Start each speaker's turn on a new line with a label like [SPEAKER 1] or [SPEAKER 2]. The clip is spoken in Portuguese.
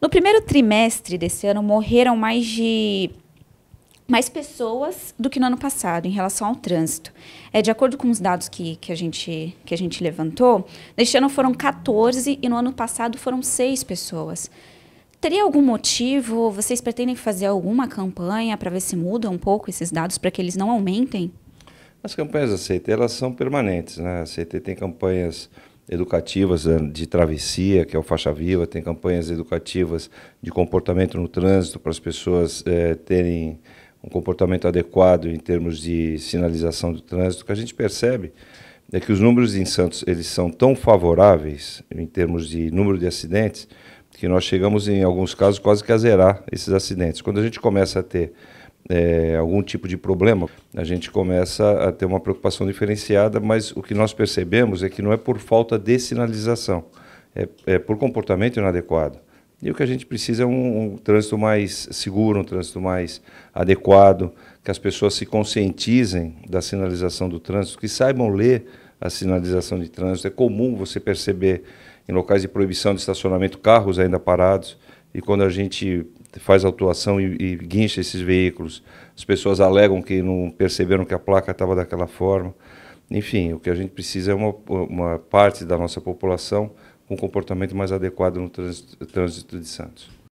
[SPEAKER 1] No primeiro trimestre desse ano, morreram mais de mais pessoas do que no ano passado em relação ao trânsito. É, de acordo com os dados que, que, a gente, que a gente levantou, neste ano foram 14 e no ano passado foram 6 pessoas. Teria algum motivo? Vocês pretendem fazer alguma campanha para ver se mudam um pouco esses dados para que eles não aumentem?
[SPEAKER 2] As campanhas da CT elas são permanentes, né? A CT tem campanhas educativas eh, de travessia, que é o Faixa Viva, tem campanhas educativas de comportamento no trânsito para as pessoas é, terem um comportamento adequado em termos de sinalização do trânsito. O que a gente percebe é que os números em Santos eles são tão favoráveis em termos de número de acidentes que nós chegamos em alguns casos quase que a zerar esses acidentes. Quando a gente começa a ter é, algum tipo de problema, a gente começa a ter uma preocupação diferenciada, mas o que nós percebemos é que não é por falta de sinalização, é, é por comportamento inadequado. E o que a gente precisa é um, um, trânsito mais seguro, um trânsito mais adequado, que as pessoas se conscientizem da sinalização do trânsito, que saibam ler a sinalização de trânsito. É comum você perceber em locais de proibição de estacionamento carros ainda parados. E quando a gente faz autuação e, e guincha esses veículos. As pessoas alegam que não perceberam que a placa estava daquela forma. Enfim, o que a gente precisa é uma, uma parte da nossa população com um comportamento mais adequado no trânsito, trânsito de Santos.